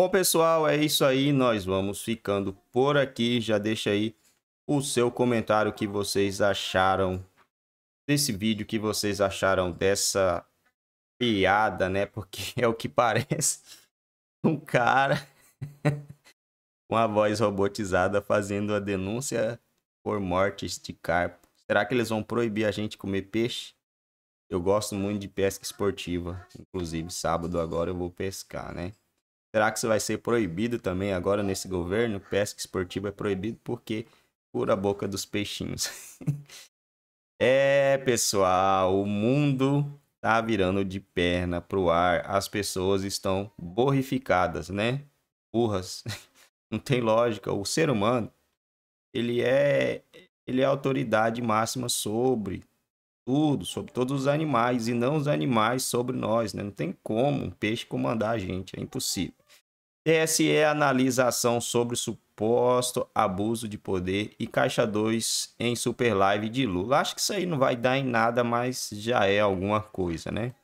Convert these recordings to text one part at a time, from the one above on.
Bom, pessoal, é isso aí. Nós vamos ficando por aqui. Já deixa aí o seu comentário que vocês acharam desse vídeo, que vocês acharam dessa piada, né? Porque é o que parece um cara com a voz robotizada fazendo a denúncia por mortes de carpo. Será que eles vão proibir a gente comer peixe? Eu gosto muito de pesca esportiva. Inclusive, sábado agora eu vou pescar, né? Será que isso vai ser proibido também agora nesse governo? Pesca esportiva é proibido porque cura a boca dos peixinhos. é, pessoal, o mundo tá virando de perna pro ar. As pessoas estão borrificadas, né? Burras. Não tem lógica. O ser humano, ele é ele é autoridade máxima sobre tudo, sobre todos os animais e não os animais sobre nós, né? Não tem como um peixe comandar a gente, é impossível. TSE é analisa ação sobre suposto abuso de poder e Caixa 2 em super live de Lula. Acho que isso aí não vai dar em nada, mas já é alguma coisa, né?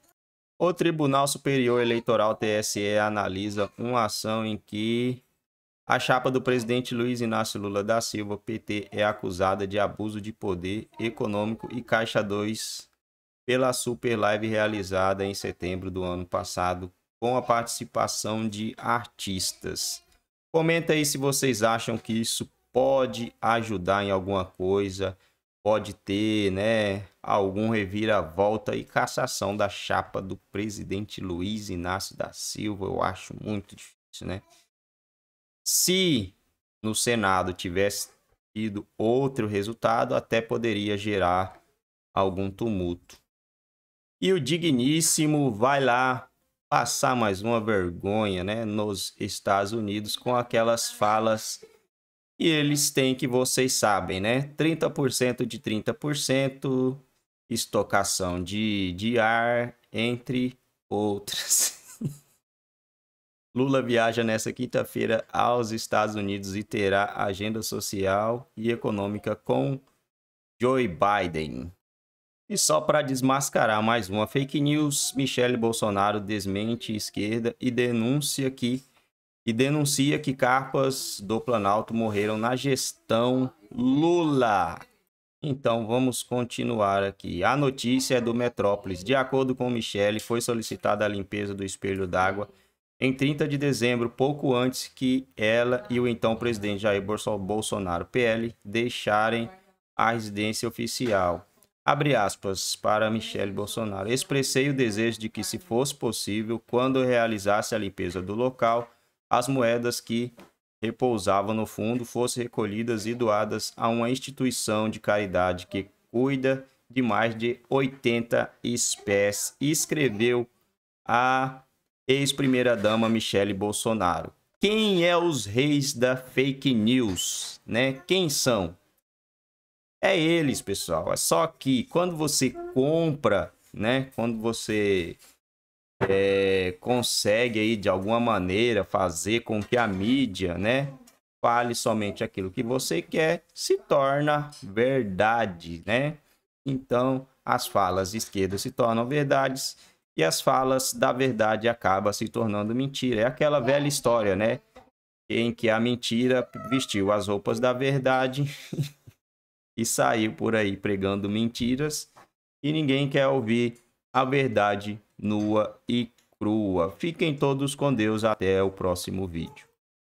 O Tribunal Superior Eleitoral TSE analisa uma ação em que a chapa do presidente Luiz Inácio Lula da Silva, PT, é acusada de abuso de poder econômico e Caixa 2 pela super live realizada em setembro do ano passado com a participação de artistas. Comenta aí se vocês acham que isso pode ajudar em alguma coisa, pode ter, né, algum reviravolta e cassação da chapa do presidente Luiz Inácio da Silva, eu acho muito difícil, né? Se no Senado tivesse tido outro resultado, até poderia gerar algum tumulto. E o digníssimo vai lá passar mais uma vergonha né, nos Estados Unidos com aquelas falas e eles têm que vocês sabem, né? 30% de 30%, estocação de, de ar, entre outras. Lula viaja nesta quinta-feira aos Estados Unidos e terá agenda social e econômica com Joe Biden. E só para desmascarar mais uma fake news, Michele Bolsonaro desmente esquerda e denuncia que e denuncia que carpas do Planalto morreram na gestão Lula. Então vamos continuar aqui. A notícia é do Metrópolis. De acordo com Michele, foi solicitada a limpeza do espelho d'água em 30 de dezembro, pouco antes que ela e o então presidente Jair Bolsonaro, PL, deixarem a residência oficial. Abre aspas para Michele Bolsonaro. Expressei o desejo de que, se fosse possível, quando realizasse a limpeza do local, as moedas que repousavam no fundo fossem recolhidas e doadas a uma instituição de caridade que cuida de mais de 80 espécies, escreveu a ex-primeira-dama Michele Bolsonaro. Quem é os reis da fake news, né? Quem são? é eles, pessoal. É só que quando você compra, né? Quando você é, consegue aí de alguma maneira fazer com que a mídia, né? Fale somente aquilo que você quer, se torna verdade, né? Então, as falas de esquerda se tornam verdades e as falas da verdade acabam se tornando mentira. É aquela velha história, né? Em que a mentira vestiu as roupas da verdade e saiu por aí pregando mentiras e ninguém quer ouvir a verdade nua e crua. Fiquem todos com Deus até o próximo vídeo.